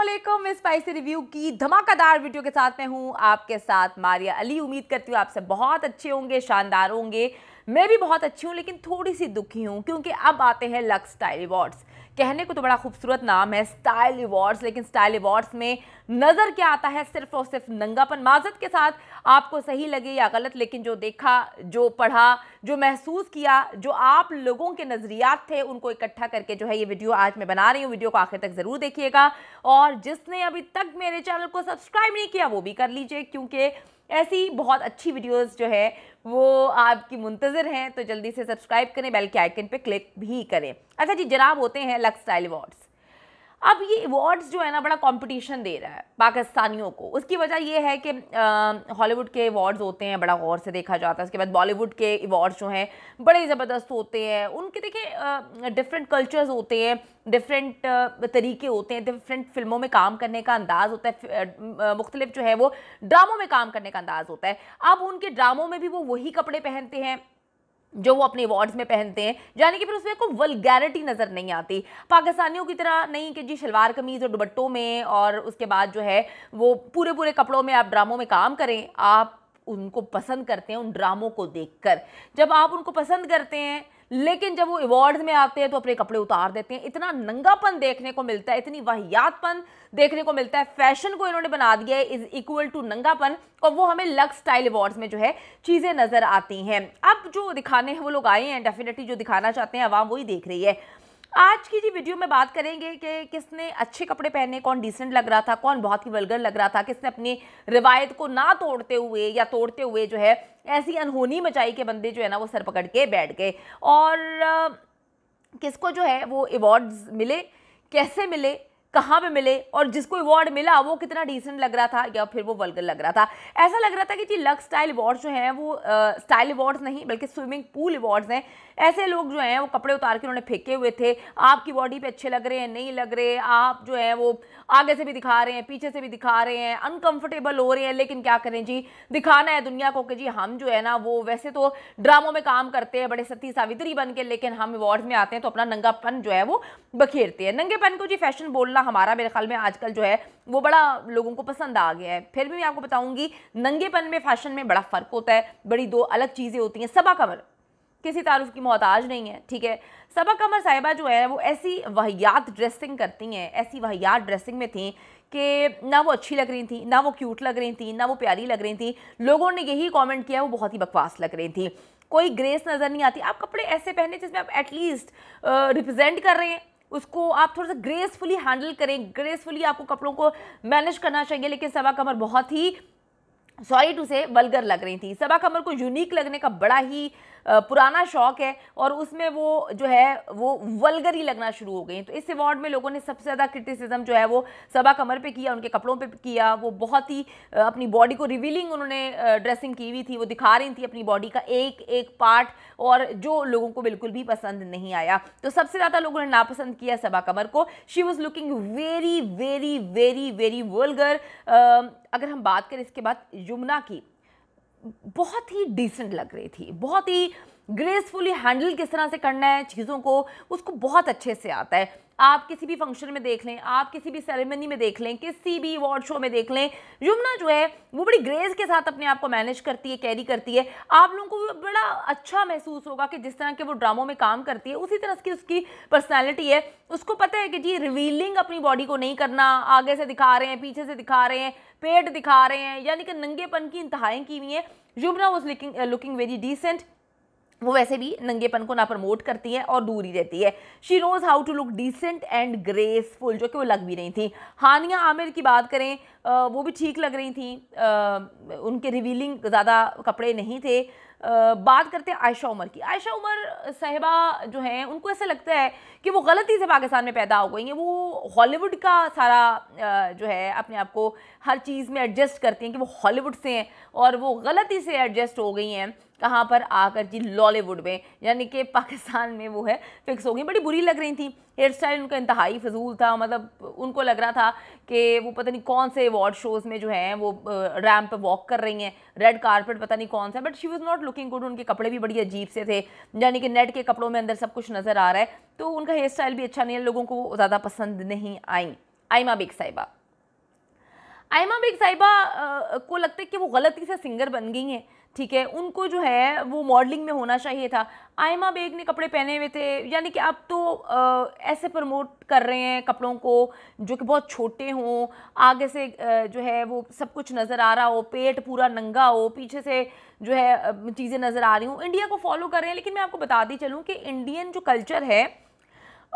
Aslam spicy review की धमाकेदार video के साथ मैं हूँ आपके साथ मारिया अली उम्मीद करती हूँ आपसे बहुत अच्छे होंगे शानदार होंगे मैं भी बहुत अच्छी हूँ लेकिन थोड़ी सी दुखी हूँ क्योंकि अब आते हैं लक स्टाइल अवार्ड्स कहने को तो बड़ा खूबसूरत नाम है स्टाइल अवार्ड्स लेकिन स्टाइल अवार्ड्स में नज़र क्या आता है सिर्फ और सिर्फ नंगापन माजत के साथ आपको सही लगे या गलत लेकिन जो देखा जो पढ़ा जो महसूस किया जो आप लोगों के नज़रियात थे उनको इकट्ठा करके जो है ये वीडियो आज मैं बना रही हूँ वीडियो को आखिर तक ज़रूर देखिएगा और जिसने अभी तक मेरे चैनल को सब्सक्राइब नहीं किया वो भी कर लीजिए क्योंकि ऐसी बहुत अच्छी वीडियोस जो है वो आपकी मुंतज़र हैं तो जल्दी से सब्सक्राइब करें बेल के आइकन पे क्लिक भी करें अच्छा जी जनाब होते हैं लक्स स्टाइल अवार्ड्स अब ये अवार्ड्स जो है ना बड़ा कंपटीशन दे रहा है पाकिस्तानियों को उसकी वजह ये है कि हॉलीवुड के अवार्ड्स होते हैं बड़ा गौर से देखा जाता है उसके बाद बॉलीवुड के अवार्ड्स जो हैं बड़े ज़बरदस्त होते हैं उनके देखिए डिफरेंट कल्चर्स होते हैं डिफरेंट तरीके होते हैं डिफरेंट फिल्मों में काम करने का अंदाज़ होता है मुख्तलिफ जो है वो ड्रामों में काम करने का अंदाज़ होता है अब उनके ड्रामों में भी वो वही कपड़े पहनते हैं जो वो अपने अवार्ड्स में पहनते हैं यानी कि फिर उसमें कोई वलगैरिटी नज़र नहीं आती पाकिस्तानियों की तरह नहीं कि जी शलवार कमीज़ और दुबट्टों में और उसके बाद जो है वो पूरे पूरे कपड़ों में आप ड्रामों में काम करें आप उनको पसंद करते हैं उन ड्रामों को देखकर जब आप उनको पसंद करते हैं लेकिन जब वो अवार्ड में आते हैं तो अपने कपड़े उतार देते हैं इतना नंगापन देखने को मिलता है इतनी वाहियातपन देखने को मिलता है फैशन को इन्होंने बना दिया है इज इक्वल टू नंगापन और वो हमें लग स्टाइल अवार्ड्स में जो है चीज़ें नज़र आती हैं अब जो दिखाने हैं वो लोग आए हैं डेफिनेटली जो दिखाना चाहते हैं आवाम वही देख रही है आज की जी वीडियो में बात करेंगे कि किसने अच्छे कपड़े पहने कौन डिसेंट लग रहा था कौन बहुत ही वलगर लग रहा था किसने अपनी रिवायत को ना तोड़ते हुए या तोड़ते हुए जो है ऐसी अनहोनी मचाई के बंदे जो है ना वो सर पकड़ के बैठ गए और किसको जो है वो अवॉर्ड्स मिले कैसे मिले कहाँ पे मिले और जिसको अवार्ड मिला वो कितना डिसेंट लग रहा था या फिर वो वर्गर लग रहा था ऐसा लग रहा था कि जी लक स्टाइल अवार्ड जो हैं वो स्टाइल अवार्ड्स नहीं बल्कि स्विमिंग पूल अवार्ड्स हैं ऐसे लोग जो हैं वो कपड़े उतार के उन्होंने फेंके हुए थे आपकी बॉडी पे अच्छे लग रहे हैं नहीं लग रहे आप जो है वो आगे से भी दिखा रहे हैं पीछे से भी दिखा रहे हैं अनकम्फर्टेबल हो रहे हैं लेकिन क्या करें जी दिखाना है दुनिया को कि जी हम जो है ना वो वैसे तो ड्रामों में काम करते हैं बड़े सती सावित्री बन के लेकिन हम अवार्ड में आते हैं तो अपना नंगापन जो है वो बखेरते हैं नंगेपन को जी फैशन बोलना का हमारा मेरे ख्याल में आजकल जो है वो बड़ा लोगों को पसंद आ गया है फिर भी मैं आपको बताऊंगी नंगेपन में फैशन में बड़ा फ़र्क होता है बड़ी दो अलग चीज़ें होती हैं सबा कमर किसी तारुफ की मोहताज नहीं है ठीक है सबा कमर साहिबा जो है वो ऐसी वाहियात ड्रेसिंग करती हैं ऐसी वाहियात ड्रेसिंग में थी कि ना वो अच्छी लग रही थी ना वो क्यूट लग रही थी ना वो प्यारी लग रही थी लोगों ने यही कमेंट किया वो बहुत ही बकवास लग रही थी कोई ग्रेस नज़र नहीं आती आप कपड़े ऐसे पहने जिसमें आप एटलीस्ट रिप्रेजेंट कर रहे हैं उसको आप थोड़ा सा ग्रेसफुली हैंडल करें ग्रेसफुली आपको कपड़ों को मैनेज करना चाहिए लेकिन सवा कमर बहुत ही सॉरी टू से वलगर लग रही थी सबा कमर को यूनिक लगने का बड़ा ही पुराना शौक है और उसमें वो जो है वो वलगर ही लगना शुरू हो गई तो इस अवार्ड में लोगों ने सबसे ज़्यादा क्रिटिसिज्म जो है वो सबा कमर पे किया उनके कपड़ों पे किया वो बहुत ही अपनी बॉडी को रिवीलिंग उन्होंने ड्रेसिंग की हुई थी वो दिखा रही थी अपनी बॉडी का एक एक पार्ट और जो लोगों को बिल्कुल भी पसंद नहीं आया तो सबसे ज़्यादा लोगों ने नापसंद किया सबा कमर को she was looking very very very very vulgar अगर हम बात करें इसके बाद यमुना की बहुत ही डिसेंट लग रही थी बहुत ही ग्रेसफुली हैंडल किस तरह से करना है चीज़ों को उसको बहुत अच्छे से आता है आप किसी भी फंक्शन में देख लें आप किसी भी सेरेमनी में देख लें किसी भी अवार्ड शो में देख लें यमुना जो है वो बड़ी ग्रेस के साथ अपने आप को मैनेज करती है कैरी करती है आप लोगों को बड़ा अच्छा महसूस होगा कि जिस तरह के वो ड्रामों में काम करती है उसी तरह की उसकी पर्सनैलिटी है उसको पता है कि जी रिवीलिंग अपनी बॉडी को नहीं करना आगे से दिखा रहे हैं पीछे से दिखा रहे हैं पेट दिखा रहे हैं यानी कि नंगेपन की इंतहाएँ की हुई हैं Yumna was looking looking very decent वो वैसे भी नंगेपन को ना प्रमोट करती है और दूर ही रहती है she knows how to look decent and graceful जो कि वो लग भी रही थी हानिया आमिर की बात करें वो भी ठीक लग रही थी उनके रिवीलिंग ज़्यादा कपड़े नहीं थे बात करते हैं आयशा उमर की आयशा उमर साहबा जो हैं उनको ऐसा लगता है कि वो गलती से पाकिस्तान में पैदा हो गई हैं वो हॉलीवुड का सारा जो है अपने आप को हर चीज़ में एडजस्ट करती हैं कि वो हॉलीवुड से हैं और वो गलती से एडजस्ट हो गई हैं कहाँ पर आकर जी लॉलीवुड में यानी कि पाकिस्तान में वो है फिक्स हो गई बड़ी बुरी लग रही थी हेयर स्टाइल उनका इंतहाई फजूल था मतलब उनको लग रहा था कि वो पता नहीं कौन से अवार्ड शोज़ में जो हैं वो रैम पर वॉक कर रही हैं रेड कारपेट पता नहीं कौन सा but she was not looking good उनके कपड़े भी बड़ी अजीब से थे यानी कि नेट के कपड़ों में अंदर सब कुछ नज़र आ रहा है तो उनका हेयर स्टाइल भी अच्छा नहीं है लोगों को ज़्यादा पसंद नहीं आई आईमा बेग साहिबा आयमा बेग साहिबा को लगता है कि वो गलती से सिंगर बन गई हैं ठीक है उनको जो है वो मॉडलिंग में होना चाहिए था आयमा बेग ने कपड़े पहने हुए थे यानी कि आप तो आ, ऐसे प्रमोट कर रहे हैं कपड़ों को जो कि बहुत छोटे हों आगे से आ, जो है वो सब कुछ नज़र आ रहा हो पेट पूरा नंगा हो पीछे से जो है चीज़ें नज़र आ रही हूँ इंडिया को फॉलो कर रहे हैं लेकिन मैं आपको बताती चलूँ कि इंडियन जो कल्चर है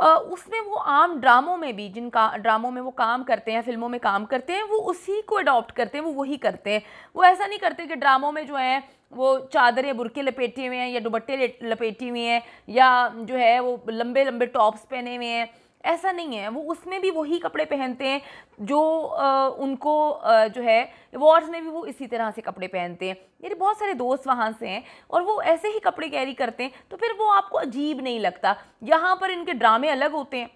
उसने वो आम ड्रामों में भी जिन का ड्रामों में वो काम करते हैं फिल्मों में काम करते हैं वो उसी को अडॉप्ट करते हैं वो वही करते हैं वो ऐसा नहीं करते कि ड्रामों में जो है वो चादर या बुरके लपेटे हुए हैं या दुबट्टे लपेटी हुई हैं या जो है वो लंबे लंबे टॉप्स पहने हुए हैं ऐसा नहीं है वो उसमें भी वही कपड़े पहनते हैं जो आ, उनको आ, जो है वॉर्स में भी वो इसी तरह से कपड़े पहनते हैं मेरे बहुत सारे दोस्त वहाँ से हैं और वो ऐसे ही कपड़े कैरी करते हैं तो फिर वो आपको अजीब नहीं लगता यहाँ पर इनके ड्रामे अलग होते हैं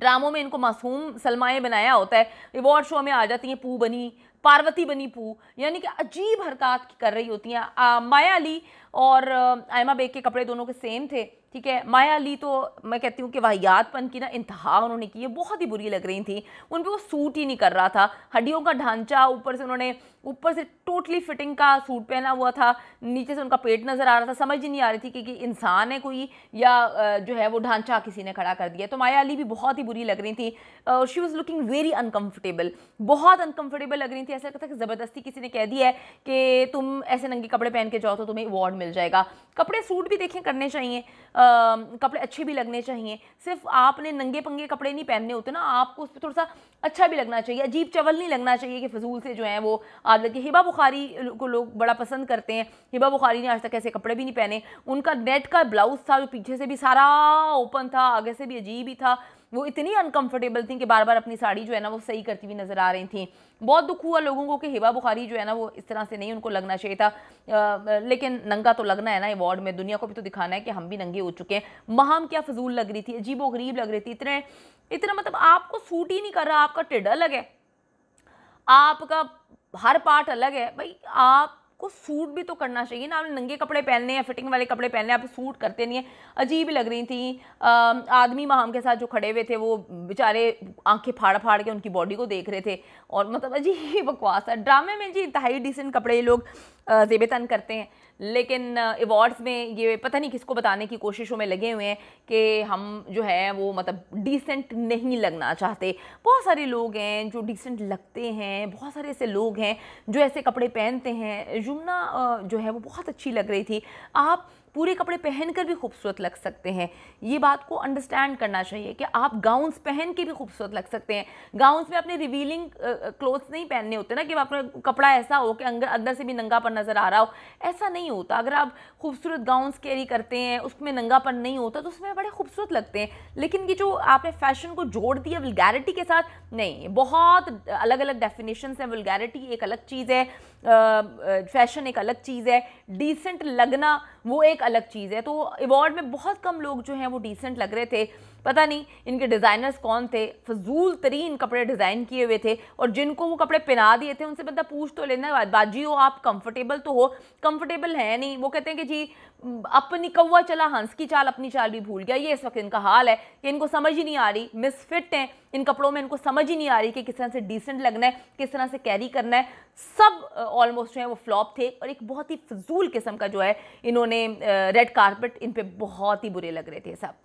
ड्रामों में इनको मासूम सलमाएँ बनाया होता है रिवॉर्ड शो में आ जाती हैं पू बनी पार्वती बनी पू यानी कि अजीब हरकत कर रही होती हैं माया अली और आयमा बेग के कपड़े दोनों के सेम थे ठीक है माया अली तो मैं कहती हूँ कि वाहियातपन की ना इंतहा उन्होंने की है बहुत ही बुरी लग रही थी उन पर वो सूट ही नहीं कर रहा था हड्डियों का ढांचा ऊपर से उन्होंने ऊपर से टोटली फिटिंग का सूट पहना हुआ था नीचे से उनका पेट नज़र आ रहा था समझ ही नहीं आ रही थी कि, कि इंसान है कोई या जो है वो ढांचा किसी ने खड़ा कर दिया तो माया अली भी बहुत ही बुरी लग रही थी she was looking very uncomfortable बहुत अनकम्फर्टेबल लग रही थी ऐसा लगता था कि ज़बरदस्ती किसी ने कह दिया है कि तुम ऐसे नंगे कपड़े पहन के जाओ तो तुम्हें अवार्ड मिल जाएगा कपड़े सूट भी देखें करने चाहिए आ, कपड़े अच्छे भी लगने चाहिए सिर्फ आपने नंगे पंगे कपड़े नहीं पहनने होते ना आपको उस पर थोड़ा सा अच्छा भी लगना चाहिए अजीब चवल नहीं लगना चाहिए कि फजूल से जो है वो आप लगे हिबा बुखारी को लोग बड़ा पसंद करते हैं हिबा बुखारी ने आज तक ऐसे कपड़े भी नहीं पहने उनका नेट का ब्लाउज़ था जो पीछे से भी सारा ओपन था आगे से भी अजीब ही था वो इतनी अनकंफर्टेबल थी कि बार बार अपनी साड़ी जो है ना वो सही करती हुई नज़र आ रही थी बहुत दुख हुआ लोगों को कि हिबा बुखारी जो है ना वो इस तरह से नहीं उनको लगना चाहिए था आ, लेकिन नंगा तो लगना है ना अवार्ड में दुनिया को भी तो दिखाना है कि हम भी नंगे हो चुके हैं महाम क्या फजूल लग रही थी अजीब गरीब लग रही थी इतने इतना मतलब आपको सूट ही नहीं कर रहा आपका टिड अलग है आपका हर पार्ट अलग है भाई आप आपको सूट भी तो करना चाहिए ना आपने नंगे कपड़े पहनने या फिटिंग वाले कपड़े पहनने आप सूट करते नहीं है अजीब लग रही थी आदमी महाम के साथ जो खड़े हुए थे वो बेचारे आंखें फाड़ फाड़ के उनकी बॉडी को देख रहे थे और मतलब अजीब बकवास है ड्रामे में जी इतहाई डिसेंट कपड़े लोग जेब करते हैं लेकिन अवार्ड्स में ये पता नहीं किसको बताने की कोशिशों में लगे हुए हैं कि हम जो है वो मतलब डिसेंट नहीं लगना चाहते बहुत सारे लोग हैं जो डिसेंट लगते हैं बहुत सारे ऐसे लोग हैं जो ऐसे कपड़े पहनते हैं यमुना जो है वो बहुत अच्छी लग रही थी आप पूरे कपड़े पहनकर भी खूबसूरत लग सकते हैं ये बात को अंडरस्टैंड करना चाहिए कि आप गाउन्स पहन के भी खूबसूरत लग सकते हैं गाउन्स में अपने रिवीलिंग क्लोथ्स नहीं पहनने होते ना कि आपका कपड़ा ऐसा हो कि अंदर अंदर से भी नंगापन नज़र आ रहा हो ऐसा नहीं होता अगर आप खूबसूरत गाउन्स कैरी करते हैं उसमें नंगापन नहीं होता तो उसमें बड़े खूबसूरत लगते हैं लेकिन ये जो आपने फैशन को जोड़ दिया वलगैरिटी के साथ नहीं बहुत अलग अलग डेफिनेशन हैं वलगैरिटी एक अलग चीज़ है फैशन एक अलग चीज़ है डिसेंट लगना वो एक अलग चीज़ है तो अवार्ड में बहुत कम लोग जो हैं वो डिसेंट लग रहे थे पता नहीं इनके डिज़ाइनर्स कौन थे फजूल तरीन कपड़े डिज़ाइन किए हुए थे और जिनको वो कपड़े पहना दिए थे उनसे बंदा पूछ तो लेना बाजी हो आप कंफर्टेबल तो हो कंफर्टेबल है नहीं वो कहते हैं कि जी अपनी कौवा चला हंस की चाल अपनी चाल भी भूल गया ये इस वक्त इनका हाल है कि इनको समझ ही नहीं आ रही मिसफिट हैं इन कपड़ों में इनको समझ ही नहीं आ रही कि किस तरह से डिसेंट लगना है किस तरह से कैरी करना है सब ऑलमोस्ट जो है वो फ्लॉप थे और एक बहुत ही फजूल किस्म का जो है इन्होंने रेड कारपेट इन पर बहुत ही बुरे लग रहे थे सब